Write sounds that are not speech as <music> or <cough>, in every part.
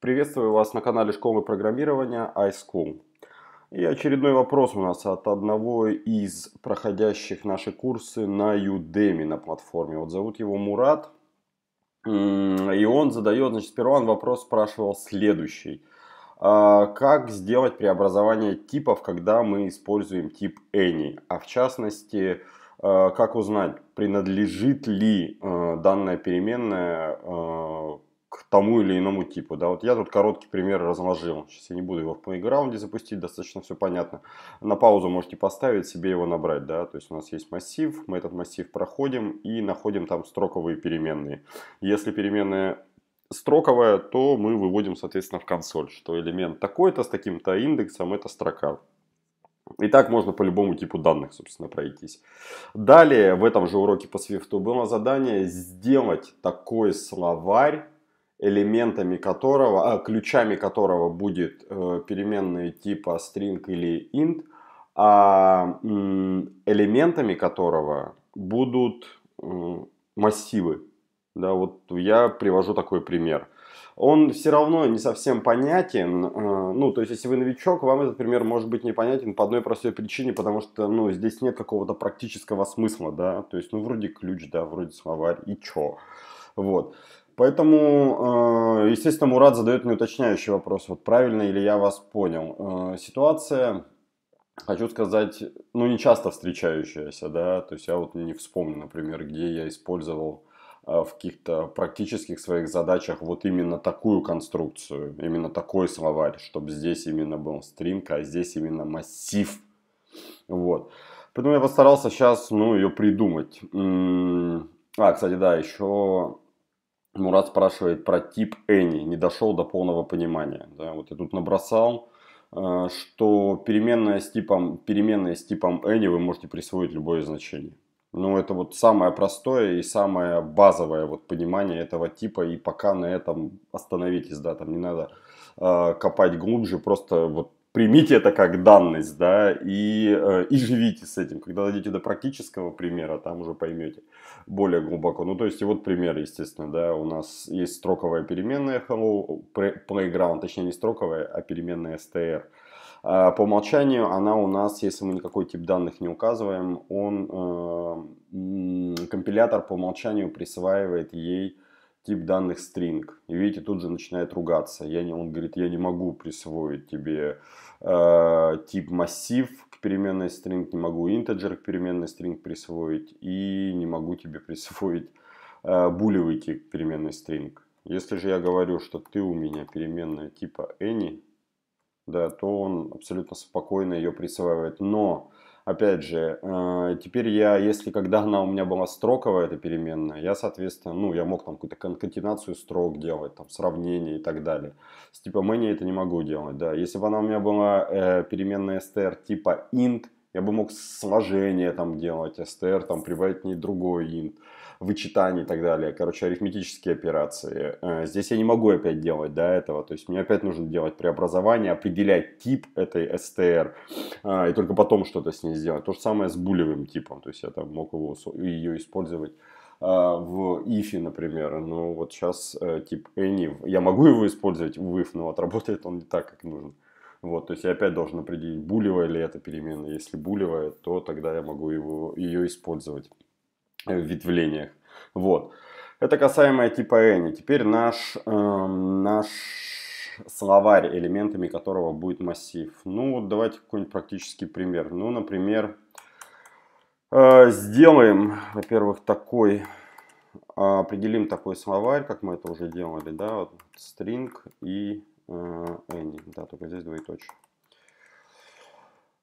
Приветствую вас на канале школы программирования iSchool. И очередной вопрос у нас от одного из проходящих наши курсы на Udemy на платформе. Вот зовут его Мурат. И он задает, значит, сперва он вопрос спрашивал следующий. А, как сделать преобразование типов, когда мы используем тип any? А в частности, а, как узнать, принадлежит ли э, данная переменная э, к тому или иному типу. Да, вот я тут короткий пример разложил. Сейчас я не буду его в плейграунде запустить, достаточно все понятно. На паузу можете поставить, себе его набрать. Да? То есть у нас есть массив, мы этот массив проходим и находим там строковые переменные. Если переменная строковая, то мы выводим, соответственно, в консоль, что элемент такой-то с таким-то индексом – это строка. И так можно по любому типу данных, собственно, пройтись. Далее в этом же уроке по Swift было задание сделать такой словарь элементами которого, а, ключами которого будет э, переменные типа string или int, а элементами которого будут э, массивы. Да, вот я привожу такой пример. Он все равно не совсем понятен. Э, ну, то есть, если вы новичок, вам этот пример может быть непонятен по одной простой причине, потому что, ну, здесь нет какого-то практического смысла, да. То есть, ну, вроде ключ, да, вроде словарь, и чё. Вот. Поэтому, э, естественно, Мурат задает мне уточняющий вопрос, вот правильно ли я вас понял. Э, ситуация, хочу сказать, ну не часто встречающаяся, да, то есть я вот не вспомню, например, где я использовал э, в каких-то практических своих задачах вот именно такую конструкцию, именно такой словарь, чтобы здесь именно был стримка, а здесь именно массив. Вот. Поэтому я постарался сейчас, ну, ее придумать. А, кстати, да, еще Мурат спрашивает про тип any, не дошел до полного понимания. Да, вот я тут набросал, э, что переменная с типом, переменная с типом any вы можете присвоить любое значение. Ну, это вот самое простое и самое базовое вот понимание этого типа, и пока на этом остановитесь, да, там не надо э, копать глубже, просто вот примите это как данность, да, и, э, и живите с этим. Когда дойдете до практического примера, там уже поймете более глубоко. Ну, то есть, и вот пример, естественно, да, у нас есть строковая переменная Hello Playground, точнее, не строковая, а переменная str. А по умолчанию она у нас, если мы никакой тип данных не указываем, он, э, компилятор по умолчанию присваивает ей тип данных string. И видите, тут же начинает ругаться. Я не, он говорит, я не могу присвоить тебе э, тип массив к переменной string, не могу integer к переменной string присвоить и не могу тебе присвоить э, булевый к переменной string. Если же я говорю, что ты у меня переменная типа any, да, то он абсолютно спокойно ее присваивает. Но опять же, э, теперь я, если когда она у меня была строковая, эта переменная, я, соответственно, ну, я мог там какую-то конкатенацию строк делать, там, сравнение и так далее. С типа Many это не могу делать, да. Если бы она у меня была э, переменная str типа int, я бы мог сложение там делать, STR, там прибавить не другой инт, вычитание и так далее. Короче, арифметические операции. Э, здесь я не могу опять делать до этого. То есть мне опять нужно делать преобразование, определять тип этой STR э, и только потом что-то с ней сделать. То же самое с булевым типом. То есть я там мог его, ее использовать э, в if, например. Но вот сейчас тип any, я могу его использовать в if, но отработает он не так, как нужно. Вот, то есть я опять должен определить, булевая ли это переменная. Если булевая, то тогда я могу его, ее использовать э, в ветвлениях. Вот. Это касаемо типа n. Теперь наш, эм, наш словарь, элементами которого будет массив. Ну, вот давайте какой-нибудь практический пример. Ну, например, э, сделаем, во-первых, такой, а, определим такой словарь, как мы это уже делали, да, вот string и any. Э, да, только здесь двоеточие.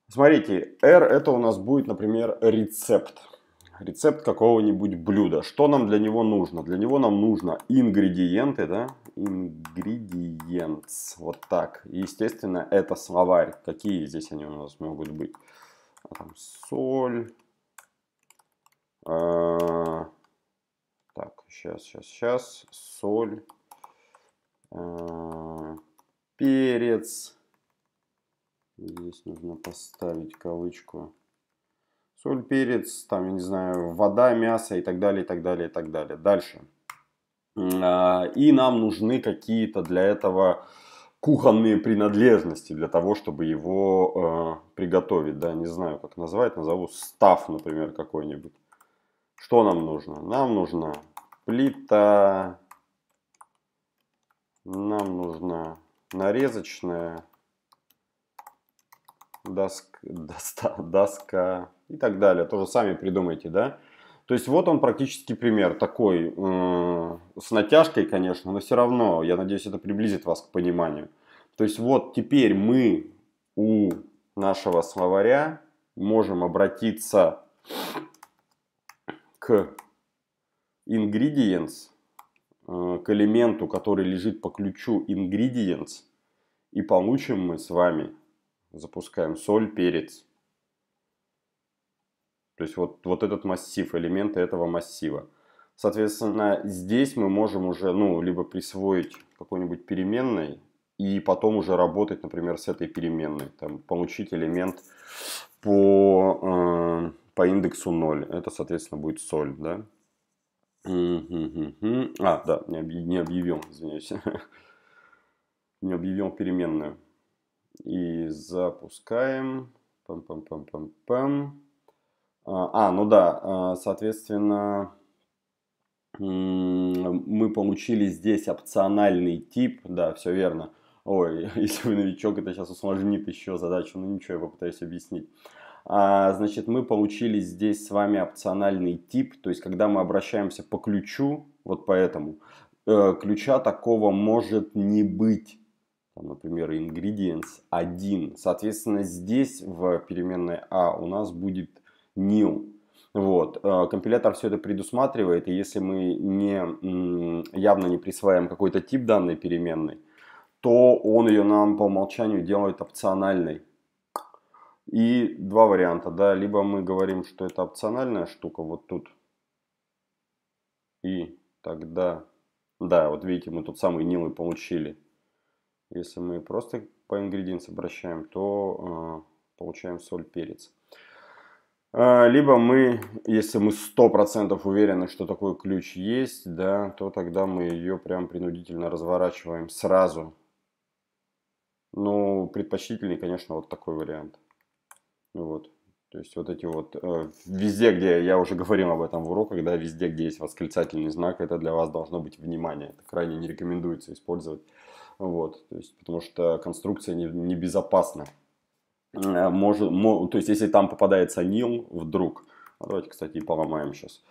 Смотрите, R это у нас будет, например, рецепт. Рецепт какого-нибудь блюда. Что нам для него нужно? Для него нам нужно ингредиенты, да? Ingredients. Вот так. естественно, это словарь. Какие здесь они у нас могут быть? А там соль. А... Так, сейчас, сейчас, сейчас. Соль. А перец. Здесь нужно поставить кавычку. Соль, перец, там, я не знаю, вода, мясо и так далее, и так далее, и так далее. Дальше. А, и нам нужны какие-то для этого кухонные принадлежности для того, чтобы его э, приготовить. Да, не знаю, как назвать, назову став, например, какой-нибудь. Что нам нужно? Нам нужна плита, нам нужна нарезочная, доска, доста, доска и так далее. Тоже сами придумайте, да? То есть вот он практически пример такой, э, с натяжкой, конечно, но все равно, я надеюсь, это приблизит вас к пониманию. То есть вот теперь мы у нашего словаря можем обратиться к ingredients, Э, к элементу, который лежит по ключу ingredients, и получим мы с вами, запускаем соль, перец. То есть вот, вот этот массив, элементы этого массива. Соответственно, здесь мы можем уже, ну, либо присвоить какой-нибудь переменной, и потом уже работать, например, с этой переменной, там, получить элемент по, э, по индексу 0. Это, соответственно, будет соль, да? А, да, не, объ... не объявил, извиняюсь. <laughs> не объявил переменную. И запускаем. Пам-пам-пам-пам-пам. А, а ну да, а, соответственно, мы получили здесь опциональный тип, да, все верно. Ой, <laughs> если вы новичок, это сейчас усложнит еще задачу, ну ничего, я попытаюсь объяснить. А, значит, мы получили здесь с вами опциональный тип, то есть когда мы обращаемся по ключу, вот поэтому э, ключа такого может не быть. Там, например, ingredients 1. Соответственно, здесь в переменной a а у нас будет new. Вот. Э, компилятор все это предусматривает, и если мы не, явно не присваиваем какой-то тип данной переменной, то он ее нам по умолчанию делает опциональной. И два варианта, да, либо мы говорим, что это опциональная штука, вот тут. И тогда, да, вот видите, мы тут самый нилы получили. Если мы просто по ингредиенс обращаем, то э, получаем соль, перец. Э, либо мы, если мы 100% уверены, что такой ключ есть, да, то тогда мы ее прям принудительно разворачиваем сразу. Ну, предпочтительнее, конечно, вот такой вариант. Вот. То есть вот эти вот, э, везде, где, я уже говорил об этом в уроках, да, везде, где есть восклицательный знак, это для вас должно быть внимание. Это крайне не рекомендуется использовать. Вот, то есть, потому что конструкция небезопасна. Не, не э, может, мо, то есть, если там попадается нил вдруг, а давайте, кстати, и поломаем сейчас,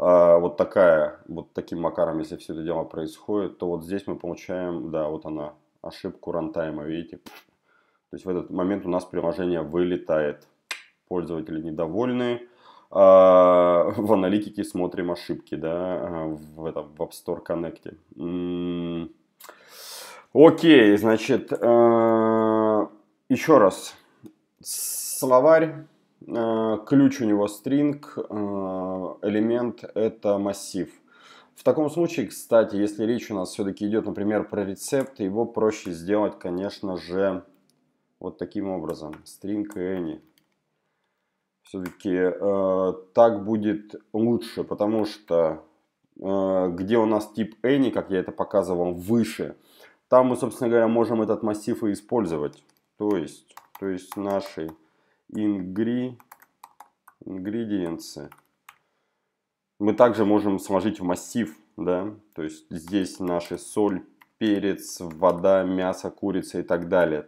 э, а, вот такая, вот таким макаром, если все это дело происходит, то вот здесь мы получаем, да, вот она, ошибку рантайма, видите, то есть в этот момент у нас приложение вылетает. Пользователи недовольны. А, <laughs> в аналитике смотрим ошибки, да, в, этом, в App Store Connect. Окей, значит, э, еще раз. Словарь, э, ключ у него string, э, элемент это массив. В таком случае, кстати, если речь у нас все-таки идет, например, про рецепт, его проще сделать, конечно же, вот таким образом. String any. Все-таки э, так будет лучше, потому что э, где у нас тип any, как я это показывал выше, там мы, собственно говоря, можем этот массив и использовать. То есть, то есть наши ингри, ингредиенты мы также можем сложить в массив, да, то есть здесь наши соль, перец, вода, мясо, курица и так далее.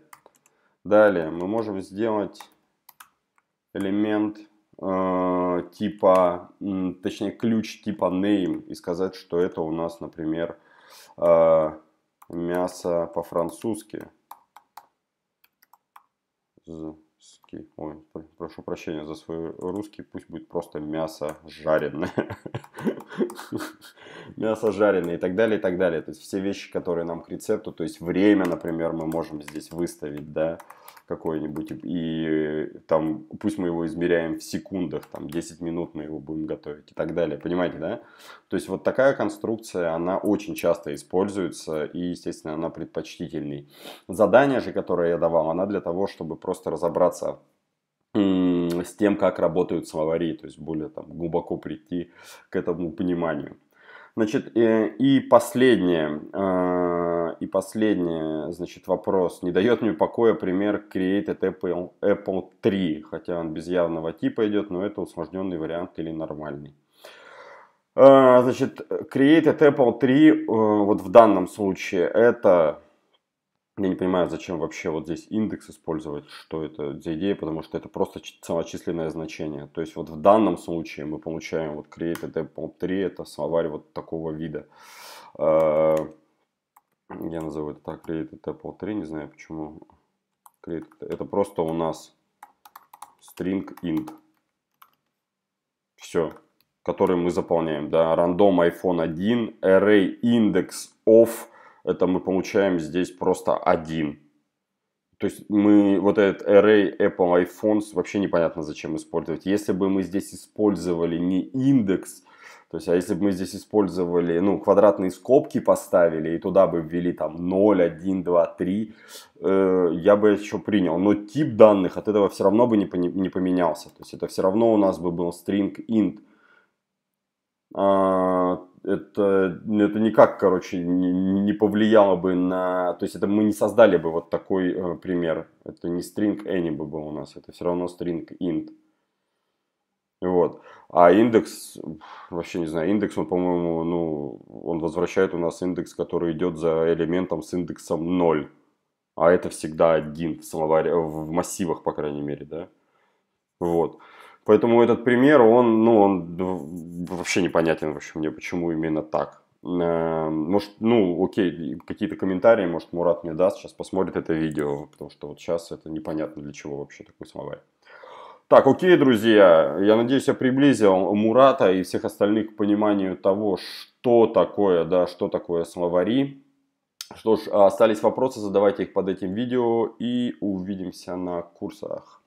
Далее мы можем сделать элемент э, типа, точнее ключ типа name и сказать, что это у нас, например, э, мясо по-французски. Ой, прошу прощения за свой русский, пусть будет просто мясо жареное. <laughs> <laughs> мясо жареное и так далее, и так далее. То есть все вещи, которые нам к рецепту, то есть время, например, мы можем здесь выставить, да, какое-нибудь, и там, пусть мы его измеряем в секундах, там, 10 минут мы его будем готовить и так далее, понимаете, да? То есть вот такая конструкция, она очень часто используется, и, естественно, она предпочтительней. Задание же, которое я давал, она для того, чтобы просто разобраться, с тем, как работают словари, то есть более там, глубоко прийти к этому пониманию. Значит, э, и последнее, э, и последнее, значит, вопрос. Не дает мне покоя пример Created Apple, Apple 3, хотя он без явного типа идет, но это усложненный вариант или нормальный. Э, значит, Created Apple 3 вот в данном случае это я не понимаю, зачем вообще вот здесь индекс использовать, что это за идея, потому что это просто самочисленное значение. То есть вот в данном случае мы получаем вот created apple 3, это словарь вот такого вида. А, я назову это так, created apple 3, не знаю почему. Это просто у нас string int. Все, который мы заполняем. Да, random iPhone 1, array index of это мы получаем здесь просто один. То есть мы вот этот array Apple iPhones вообще непонятно зачем использовать. Если бы мы здесь использовали не индекс, то есть, а если бы мы здесь использовали, ну, квадратные скобки поставили и туда бы ввели там 0, 1, 2, 3, э, я бы еще принял. Но тип данных от этого все равно бы не, не поменялся. То есть это все равно у нас бы был string int. А, это, ну, это никак, короче, не, не повлияло бы на... То есть это мы не создали бы вот такой э, пример. Это не string any бы был у нас, это все равно string int. Вот. А индекс, вообще не знаю, индекс, он, по-моему, ну, он возвращает у нас индекс, который идет за элементом с индексом 0. А это всегда один в словаре, в массивах, по крайней мере, да. Вот. Поэтому этот пример, он, ну, он вообще непонятен вообще мне, почему именно так. Эм, может, ну, окей, какие-то комментарии, может, Мурат мне даст, сейчас посмотрит это видео, потому что вот сейчас это непонятно для чего вообще такой самовар. Так, окей, друзья, я надеюсь, я приблизил Мурата и всех остальных к пониманию того, что такое, да, что такое самовари. Что ж, остались вопросы, задавайте их под этим видео и увидимся на курсах.